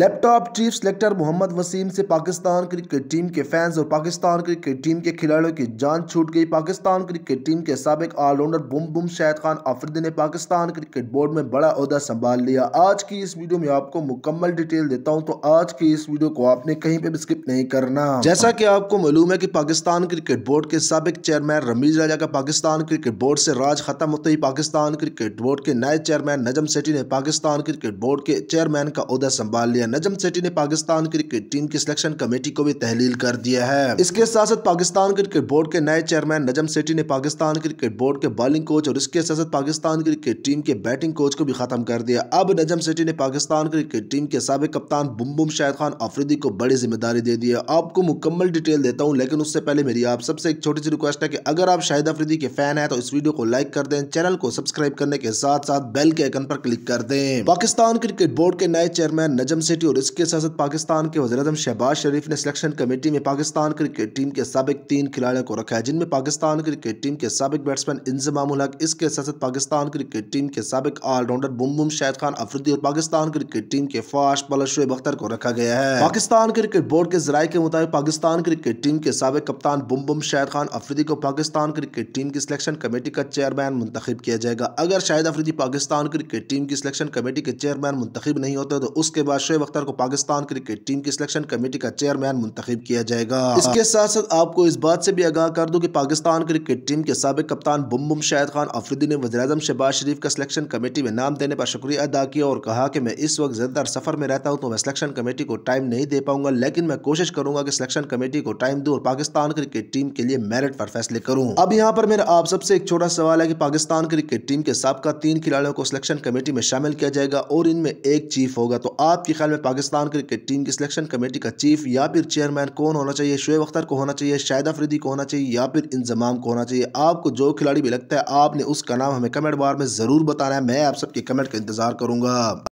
laptop chief selector Mohammad Wasim से Pakistan cricket team के fans और पाकिस्तान क्रिकेट टीम के खिलाड़ियों की जान छूट गई पाकिस्तान क्रिकेट टीम के सबक ऑलराउंडर बुम बुम शाहिद खान आफरीदी ने पाकिस्तान क्रिकेट बोर्ड में बड़ा अहदा संभाल लिया आज की इस वीडियो में आपको मुकम्मल डिटेल देता हूँ तो आज की इस वीडियो को आपने कहीं पर भी स्किप नहीं करना जैसा की आपको मालूम है की पाकिस्तान क्रिकेट बोर्ड के सबक चेयरमैन रमीज राजा का पाकिस्तान क्रिकेट बोर्ड से राज खत्म होते ही पाकिस्तान क्रिकेट बोर्ड के नए चेयरमैन नजम सेठी ने पाकिस्तान क्रिकेट बोर्ड के चेयरमैन का अहदा संभाल लिया लिए नजम सेठी ने पाकिस्तान क्रिकेट टीम की सिलेक्शन कमेटी को भी तहलील कर दिया है इसके साथ साथ पाकिस्तान क्रिकेट बोर्ड के नए चेयरमैन नजम सेठी ने पाकिस्तान क्रिकेट बोर्ड के बॉलिंग कोच और इसके साथ साथ पाकिस्तान क्रिकेट टीम के बैटिंग कोच को भी खत्म कर दिया अब नजम सेठी ने पाकिस्तान क्रिकेट टीम के सबक कप्तान बुमबुम शाहिद खान आफरीदी को बड़ी जिम्मेदारी दे दी है आपको मुकम्मल डिटेल देता हूँ लेकिन उससे पहले मेरी आप सबसे एक छोटी सी रिक्वेस्ट है कि अगर आप शाहिद आफरीदी के फैन है तो इस वीडियो को लाइक कर दें चैनल को सब्सक्राइब करने के साथ साथ बेल के आइकन पर क्लिक कर दें पाकिस्तान क्रिकेट बोर्ड के नए चेयरमैन नजम सिटी और इसके साथ साथ पाकिस्तान के वजरतम शहबाज शरीफ ने सिलेक्शन कमेटी में पाकिस्तान क्रिकेट टीम के सबक तीन खिलाड़ियों को रखा है जिनमें पाकिस्तान क्रिकेट टीम के सबक बैट्समैन इंजमाम हक इसके साथ साथ पाकिस्तान क्रिकेट टीम के सबक ऑलराउंडर बुम बुम शाहिद खान अफरीदी और पाकिस्तान क्रिकेट टीम के फास्ट बॉलर शुएब अख्तर को रखा गया है पाकिस्तान क्रिकेट बोर्ड के जराये के मुताबिक पाकिस्तान क्रिकेट टीम के सबक कप्तान बुम बुम शाहिद खान अफरीदी को पाकिस्तान क्रिकेट टीम की सिलेक्शन कमेटी का चेयरमैन मुंतब किया जाएगा अगर शाहिद अफरीदी पाकिस्तान क्रिकेट टीम की सिलेक्शन कमेटी के चेयरमैन मुंतब नहीं होते तो उसके बाद शुएब मुंतब अख्तर को पाकिस्तान क्रिकेट टीम की सिलेक्शन कमेटी का चेयरमैन मुंतब किया जाएगा इसके साथ साथ आपको इस बात से भी आगाह कर दूं कि पाकिस्तान क्रिकेट टीम के सबक कप्तान बुम बुम शाहिद खान अफरीदी ने वजम शहबाज शरीफ का सिलेक्शन कमेटी में नाम देने पर शुक्रिया अदा किया और कहा कि मैं इस वक्त ज़्यादातर सफ़र में रहता हूँ तो मैं सिलेक्शन कमेटी को टाइम नहीं दे पाऊंगा लेकिन मैं कोशिश करूंगा कि सिलेक्शन कमेटी को टाइम दू और पाकिस्तान क्रिकेट टीम के लिए मेरिट पर फैसले करूँ अब यहाँ पर मेरा आप सबसे एक छोटा सवाल है की पाकिस्तान क्रिकेट टीम के सबका तीन खिलाड़ियों को सिलेक्शन कमेटी में शामिल किया जाएगा और इनमें एक चीफ होगा तो आपके ख्याल में पाकिस्तान क्रिकेट टीम की सिलेक्शन कमेटी का चीफ या फिर चेयरमैन कौन होना चाहिए शुएब अख्तर को होना चाहिए शाहिद अफरीदी को होना चाहिए या फिर इंजमाम को होना चाहिए आपको जो खिलाड़ी भी लगता है आपने उसका नाम हमें कमेंट बार में ज़रूर बताना है मैं आप सबके कमेंट का इंतज़ार करूंगा